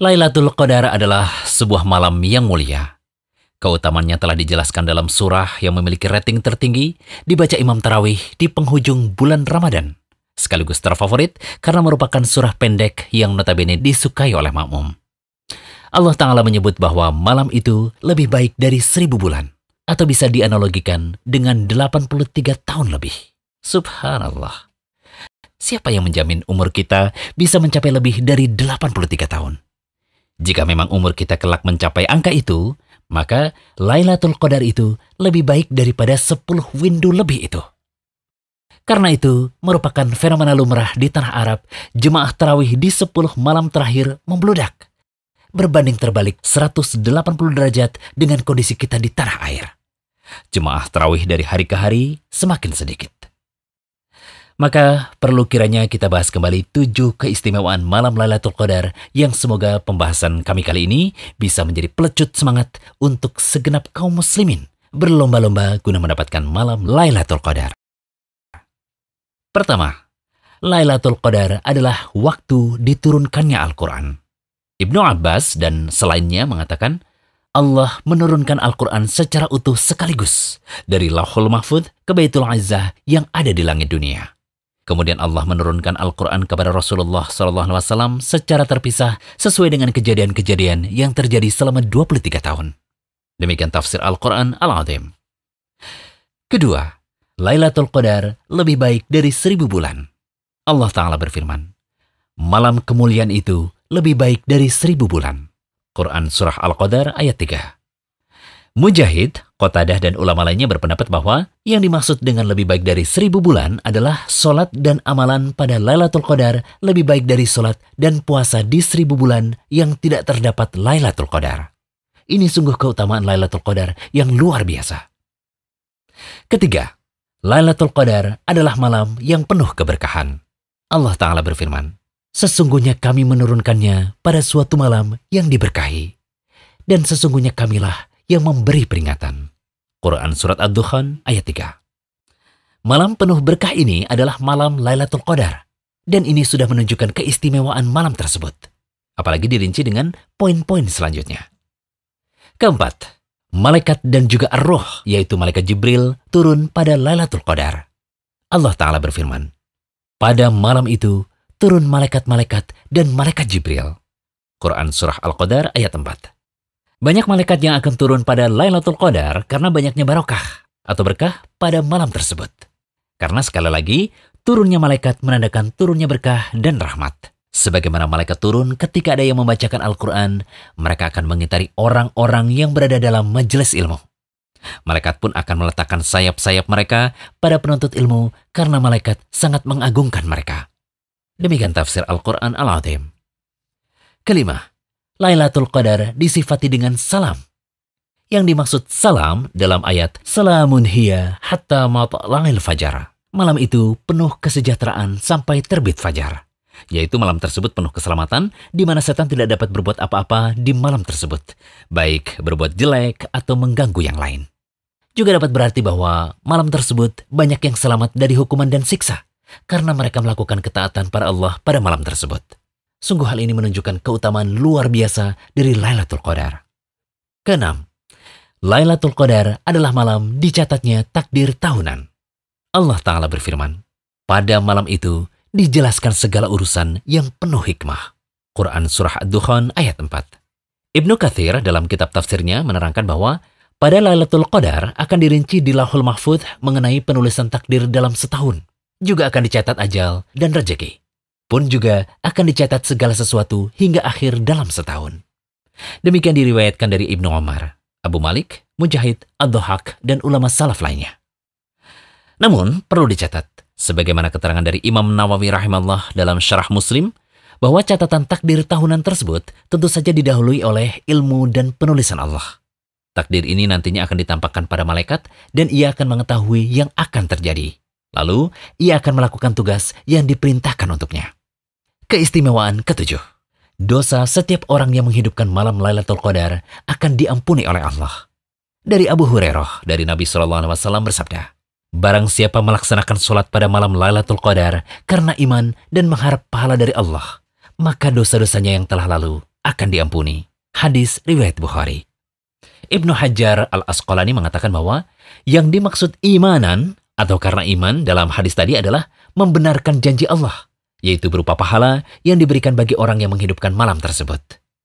Lailatul Qadar adalah sebuah malam yang mulia. Keutamannya telah dijelaskan dalam surah yang memiliki rating tertinggi dibaca Imam Tarawih di penghujung bulan Ramadan. Sekaligus terfavorit karena merupakan surah pendek yang notabene disukai oleh makmum. Allah Ta'ala menyebut bahwa malam itu lebih baik dari seribu bulan. Atau bisa dianalogikan dengan 83 tahun lebih. Subhanallah. Siapa yang menjamin umur kita bisa mencapai lebih dari 83 tahun? Jika memang umur kita kelak mencapai angka itu, maka Lailatul Qadar itu lebih baik daripada 10 windu lebih itu. Karena itu merupakan fenomena lumrah di tanah Arab, jemaah tarawih di 10 malam terakhir membludak. Berbanding terbalik 180 derajat dengan kondisi kita di tanah air. Jemaah tarawih dari hari ke hari semakin sedikit. Maka perlu kiranya kita bahas kembali tujuh keistimewaan malam Lailatul Qadar yang semoga pembahasan kami kali ini bisa menjadi pelecut semangat untuk segenap kaum muslimin berlomba-lomba guna mendapatkan malam Lailatul Qadar. Pertama, Lailatul Qadar adalah waktu diturunkannya Al-Quran. Ibnu Abbas dan selainnya mengatakan, Allah menurunkan Al-Quran secara utuh sekaligus dari Lauhul Mahfud ke Baitul Azza yang ada di langit dunia. Kemudian Allah menurunkan Al-Quran kepada Rasulullah SAW secara terpisah sesuai dengan kejadian-kejadian yang terjadi selama 23 tahun. Demikian tafsir Al-Quran Al-Azim. Kedua, Lailatul Qadar lebih baik dari seribu bulan. Allah Ta'ala berfirman, Malam kemuliaan itu lebih baik dari seribu bulan. Quran Surah Al-Qadar ayat 3. Mujahid, Qatadah dan ulama lainnya berpendapat bahwa yang dimaksud dengan lebih baik dari seribu bulan adalah solat dan amalan pada Lailatul Qadar lebih baik dari solat dan puasa di seribu bulan yang tidak terdapat Lailatul Qadar. Ini sungguh keutamaan Lailatul Qadar yang luar biasa. Ketiga, Lailatul Qadar adalah malam yang penuh keberkahan. Allah Ta'ala berfirman, Sesungguhnya kami menurunkannya pada suatu malam yang diberkahi. Dan sesungguhnya kamilah yang memberi peringatan. Quran Surat Ad-Dukhan ayat 3. Malam penuh berkah ini adalah malam Lailatul Qadar. Dan ini sudah menunjukkan keistimewaan malam tersebut. Apalagi dirinci dengan poin-poin selanjutnya. Keempat, malaikat dan juga ar yaitu malaikat Jibril, turun pada Lailatul Qadar. Allah Ta'ala berfirman, Pada malam itu turun malaikat-malaikat dan malaikat Jibril. Quran Surah Al-Qadar ayat 4. Banyak malaikat yang akan turun pada Lailatul Qadar karena banyaknya barokah atau berkah pada malam tersebut. Karena sekali lagi, turunnya malaikat menandakan turunnya berkah dan rahmat. Sebagaimana malaikat turun ketika ada yang membacakan Al-Quran, mereka akan mengitari orang-orang yang berada dalam majelis ilmu. Malaikat pun akan meletakkan sayap-sayap mereka pada penuntut ilmu karena malaikat sangat mengagungkan mereka. Demikian tafsir Al-Quran Al-Azim. Kelima, Lailatul Qadar disifati dengan salam. Yang dimaksud salam dalam ayat Salamun hiya hatta matla'il fajar. Malam itu penuh kesejahteraan sampai terbit fajar. Yaitu malam tersebut penuh keselamatan di mana setan tidak dapat berbuat apa-apa di malam tersebut. Baik berbuat jelek atau mengganggu yang lain. Juga dapat berarti bahwa malam tersebut banyak yang selamat dari hukuman dan siksa karena mereka melakukan ketaatan pada Allah pada malam tersebut. Sungguh hal ini menunjukkan keutamaan luar biasa dari Lailatul Qadar. Keenam, Lailatul Qadar adalah malam dicatatnya takdir tahunan. Allah Ta'ala berfirman, pada malam itu dijelaskan segala urusan yang penuh hikmah. Quran Surah Ad-Dukhan ayat 4. Ibnu Kathir dalam kitab tafsirnya menerangkan bahwa pada Lailatul Qadar akan dirinci di Lahul Mahfud mengenai penulisan takdir dalam setahun. Juga akan dicatat ajal dan rejeki pun juga akan dicatat segala sesuatu hingga akhir dalam setahun. Demikian diriwayatkan dari Ibnu Omar, Abu Malik, Mujahid, Ad-Dohak, dan ulama salaf lainnya. Namun, perlu dicatat, sebagaimana keterangan dari Imam Nawawi rahimahullah dalam syarah muslim, bahwa catatan takdir tahunan tersebut tentu saja didahului oleh ilmu dan penulisan Allah. Takdir ini nantinya akan ditampakkan pada malaikat dan ia akan mengetahui yang akan terjadi. Lalu, ia akan melakukan tugas yang diperintahkan untuknya. Keistimewaan ketujuh. Dosa setiap orang yang menghidupkan malam Lailatul Qadar akan diampuni oleh Allah. Dari Abu Hurairah dari Nabi Shallallahu Alaihi Wasallam bersabda, Barang siapa melaksanakan sholat pada malam Lailatul Qadar karena iman dan mengharap pahala dari Allah, maka dosa-dosanya yang telah lalu akan diampuni. Hadis riwayat Bukhari. Ibnu Hajar al-Asqalani mengatakan bahwa yang dimaksud imanan atau karena iman dalam hadis tadi adalah membenarkan janji Allah yaitu berupa pahala yang diberikan bagi orang yang menghidupkan malam tersebut.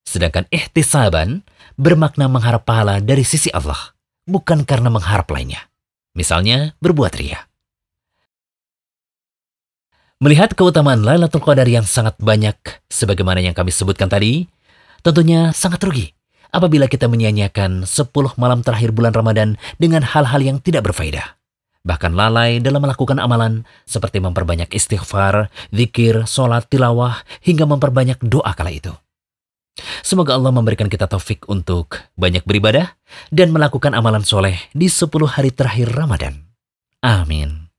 Sedangkan ihtisaban bermakna mengharap pahala dari sisi Allah, bukan karena mengharap lainnya. Misalnya, berbuat ria. Melihat keutamaan Lailatul Qadar yang sangat banyak, sebagaimana yang kami sebutkan tadi, tentunya sangat rugi apabila kita menyanyiakan sepuluh 10 malam terakhir bulan Ramadan dengan hal-hal yang tidak berfaedah bahkan lalai dalam melakukan amalan seperti memperbanyak istighfar, zikir, sholat, tilawah, hingga memperbanyak doa kala itu. Semoga Allah memberikan kita taufik untuk banyak beribadah dan melakukan amalan soleh di 10 hari terakhir Ramadan. Amin.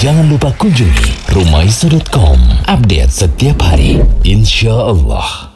Jangan lupa kunjungi rumaiso.com. Update setiap hari. Insya Allah.